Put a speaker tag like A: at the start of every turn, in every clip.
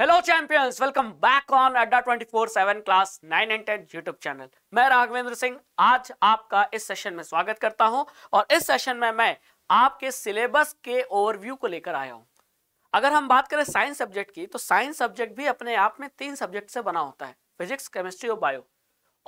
A: hello champions welcome back on Adda 24/7 class 9 and 10 YouTube channel मैं राघवेंद्र सिंह आज आपका इस सेशन में स्वागत करता हूं और इस सेशन में मैं आपके सिलेबस के ओवरव्यू को लेकर आया हूं अगर हम बात करें साइंस सब्जेक्ट की तो साइंस सब्जेक्ट भी अपने आप में तीन सब्जेक्ट से बना होता है फिजिक्स केमिस्ट्री और बायो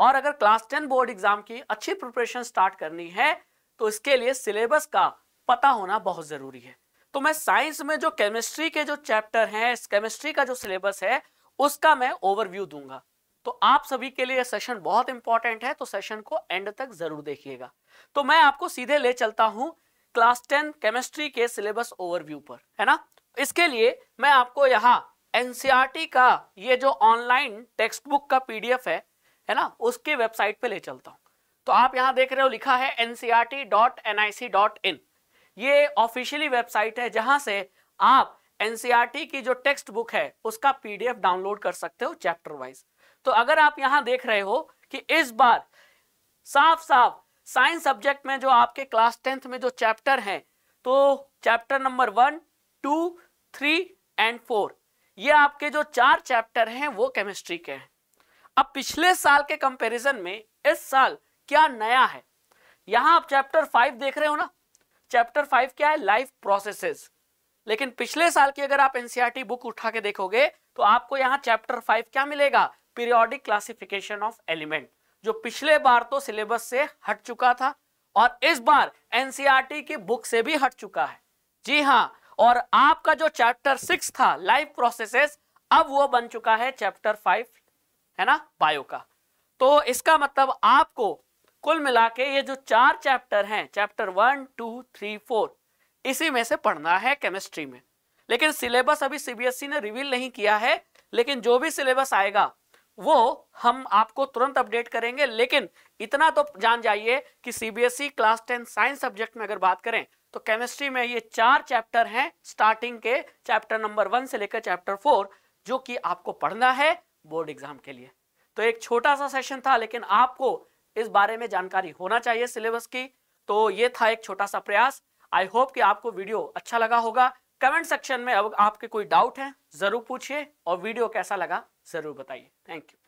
A: और अगर क्लास टेन बोर्ड एग्जाम की अच्छी प्रिपरेशन स्टार्ट करनी है तो इसके लिए सिलेबस का पता होना बहुत जरूरी है तो मैं साइंस में जो केमिस्ट्री के जो चैप्टर हैं केमिस्ट्री का जो सिलेबस है उसका मैं ओवरव्यू दूंगा तो आप सभी के लिए सेशन बहुत इंपॉर्टेंट है तो सेशन को एंड तक जरूर देखिएगा तो मैं आपको सीधे ले चलता हूं क्लास टेन केमिस्ट्री के सिलेबस ओवरव्यू पर है ना इसके लिए मैं आपको यहाँ एनसीआरटी का ये जो ऑनलाइन टेक्स्ट बुक का पीडीएफ है है ना उसके वेबसाइट पे ले चलता हूँ तो आप यहाँ देख रहे हो लिखा है NCERT dot N I C dot in ये ऑफिशियली वेबसाइट है जहां से आप एनसीईआरटी e की जो टेक्स्ट बुक है उसका पीडीएफ डाउनलोड कर सकते हो चैप्टर वाइज तो अगर आप यहां देख रहे हो कि इस बार साफ साफ साइंस सब्जेक्ट में जो आपके क्लास टेंथ में जो चैप्टर हैं तो chapter number one two three and four ये आपके जो चार चैप्टर हैं वो केमिस्ट्री के हैं अब पिछले साल के कंपेरिजन में इस साल क्या नया है यहां आप चैप्टर फाइव देख रहे हो ना चैप्टर फाइव क्या है लाइफ प्रोसेसेस लेकिन पिछले साल की अगर आप एनसीईआरटी बुक e उठा के देखोगे तो आपको यहाँ चैप्टर फाइव क्या मिलेगा पीरियोडिक क्लासिफिकेशन ऑफ एलिमेंट जो पिछले बार तो सिलेबस से हट चुका था और इस बार एनसीईआरटी e की बुक से भी हट चुका है जी हाँ और आपका जो चैप्टर सिक्स था लाइफ प्रोसेसेस अब वो बन चुका है चैप्टर फाइव है ना बायो का तो इसका मतलब आपको कुल मिला के ये जो चार चैप्टर हैं chapter one two three four इसी में से पढ़ना है केमिस्ट्री में लेकिन सिलेबस अभी सीबीएसई ने रिवील नहीं किया है लेकिन जो भी सिलेबस आएगा वो हम आपको तुरंत अपडेट करेंगे लेकिन इतना तो जान जाइए कि CBSE class ten science subject में अगर बात करें तो केमिस्ट्री में ये चार चैप्टर हैं स्टार्टिंग के चैप्टर नंबर वन से लेकर चैप्टर फोर जो कि आपको पढ़ना है बोर्ड एग्जाम के लिए तो एक छोटा सा सेशन था लेकिन आपको इस बारे में जानकारी होना चाहिए सिलेबस की तो ये था एक छोटा सा प्रयास आई होप कि आपको वीडियो अच्छा लगा होगा कमेंट सेक्शन में अब आपके कोई डाउट है जरूर पूछिए और वीडियो कैसा लगा जरूर बताइए थैंक यू